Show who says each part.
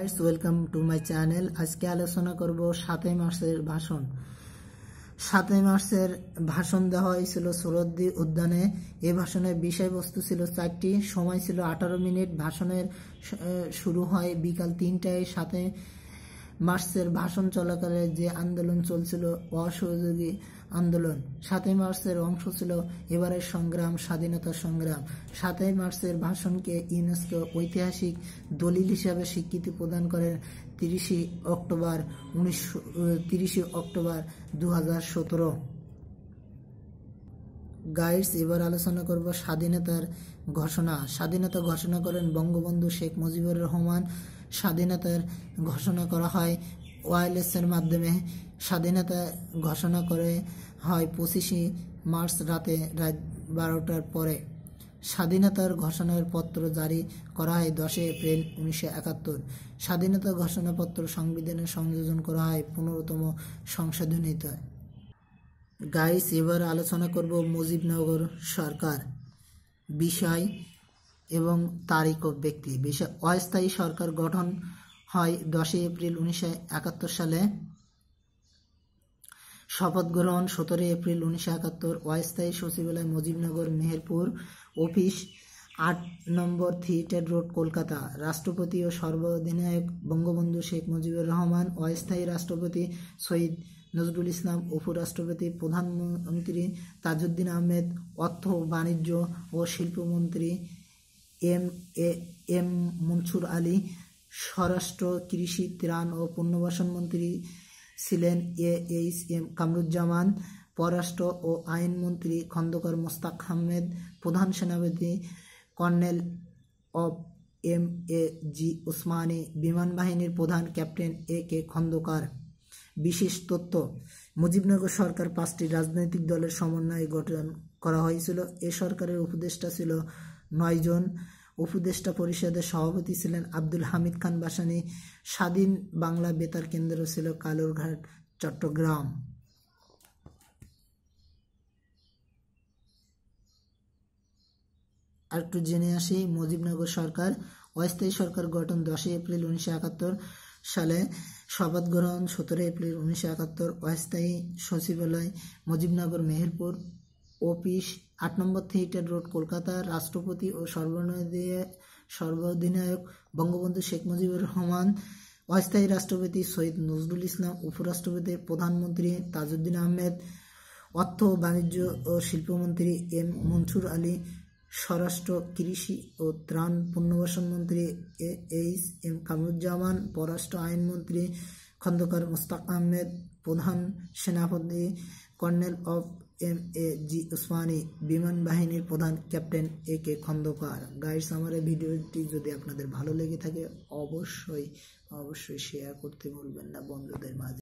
Speaker 1: guys welcome to my channel আজকে আলোচনা করব সাতই মার্চের ভাষণ সাতই মার্চের ভাষণ দেওয়া হয়েছিল সুরদ্দি উদ্যানে এ ভাষণের বিষয়বস্তু ছিল চারটি সময় ছিল আঠারো মিনিট ভাষণের শুরু হয় বিকাল তিনটায় সাতই মার্চের ভাষণ চলাকালে যে আন্দোলন চলছিল অসহযোগী আন্দোলন সাতই মার্চের অংশ ছিল এবারের সংগ্রাম স্বাধীনতা সংগ্রাম সাতই মার্চের ভাষণকে ইউনেস্কো ঐতিহাসিক দলিল হিসাবে স্বীকৃতি প্রদান করেন তিরিশে অক্টোবর উনিশশো তিরিশে অক্টোবর দু গাইডস এবার আলোচনা করব স্বাধীনতার ঘোষণা স্বাধীনতা ঘোষণা করেন বঙ্গবন্ধু শেখ মুজিবুর রহমান স্বাধীনতার ঘোষণা করা হয় ওয়াইলেসের মাধ্যমে স্বাধীনতা ঘোষণা করে হয় পঁচিশে মার্চ রাতে রাত বারোটার পরে স্বাধীনতার ঘোষণার পত্র জারি করা হয় দশই এপ্রিল উনিশশো একাত্তর স্বাধীনতা ঘোষণাপত্র সংবিধানে সংযোজন করা হয় পনেরোতম সংশোধনীতে গাইস এবার আলোচনা করব মুজিবনগর সরকার বিষয় এবং তারিখ ও ব্যক্তি বিষয় অস্থায়ী সরকার গঠন হয় দশই এপ্রিল উনিশশো একাত্তর সালে শপথ গ্রহণ সতেরোই এপ্রিল উনিশশো একাত্তর অস্থায়ী সচিবালয় মুজিবনগর মেহেরপুর অফিস আট নম্বর থিয়েটার রোড কলকাতা রাষ্ট্রপতি ও সর্বাধিনায়ক বঙ্গবন্ধু শেখ মুজিবুর রহমান অস্থায়ী রাষ্ট্রপতি সৈয়দ নজরুল ইসলাম উপরাষ্ট্রপতি প্রধানমন্ত্রী তাজউদ্দিন আহমেদ অর্থ বাণিজ্য ও শিল্পমন্ত্রী M A M Mansur Ali স্বরাষ্ট্র কৃষি ত্রাণ ও পুনর্বাসন মন্ত্রী ছিলেন এ এইচ এম কামরুজ্জামান পররাষ্ট্র ও আইনমন্ত্রী খন্দকার মোস্তাক আহমেদ প্রধান সেনাপতি কর্নেল অব এম এ জি ওসমানী বিমান বাহিনীর প্রধান ক্যাপ্টেন এ কে খন্দকার বিশেষ তথ্য মুজিবনগর সরকার পাঁচটি রাজনৈতিক দলের সমন্বয়ে গঠন করা হয়েছিল এ সরকারের উপদেষ্টা ছিল নয়জন উপদেষ্টা পরিষদের সভাপতি ছিলেন আব্দুল হামিদ খান বাসানি স্বাধীন বাংলা বেতার কেন্দ্র ছিল কালুরঘাট চট্টগ্রাম আর একটু জেনে আসি মুজিবনগর সরকার অস্থায়ী সরকার গঠন দশই এপ্রিল উনিশশো একাত্তর সালে শপথ গ্রহণ সতেরো এপ্রিল উনিশশো একাত্তর অস্থায়ী সচিবালয় মুজিবনগর মেহেরপুর অফিস আট নম্বর থিয়েটার রোড কলকাতা রাষ্ট্রপতি ও সর্বনদীয় সর্বাধিনায়ক বঙ্গবন্ধু শেখ মুজিবুর রহমান অস্থায়ী রাষ্ট্রপতি সৈয়দ নজরুল ইসলাম উপরাষ্ট্রপতি প্রধানমন্ত্রী তাজউদ্দিন আহমেদ অর্থ বাণিজ্য ও শিল্পমন্ত্রী এম মনসুর আলী স্বরাষ্ট্র কৃষি ও ত্রাণ পুনর্বাসন মন্ত্রী এ এইচ এম কামরুজ্জামান পররাষ্ট্র আইনমন্ত্রী খন্দকার মোস্তাক আহমেদ প্রধান সেনাপতি কর্নেল অফ এম এ জি ওসমানি বিমান বাহিনীর প্রধান captain A K Khandaker guys আমার এই ভিডিওটি যদি আপনাদের ভালো লেগে থাকে অবশ্যই অবশ্যই শেয়ার করতে ভুলবেন না বন্ধুদের মাঝে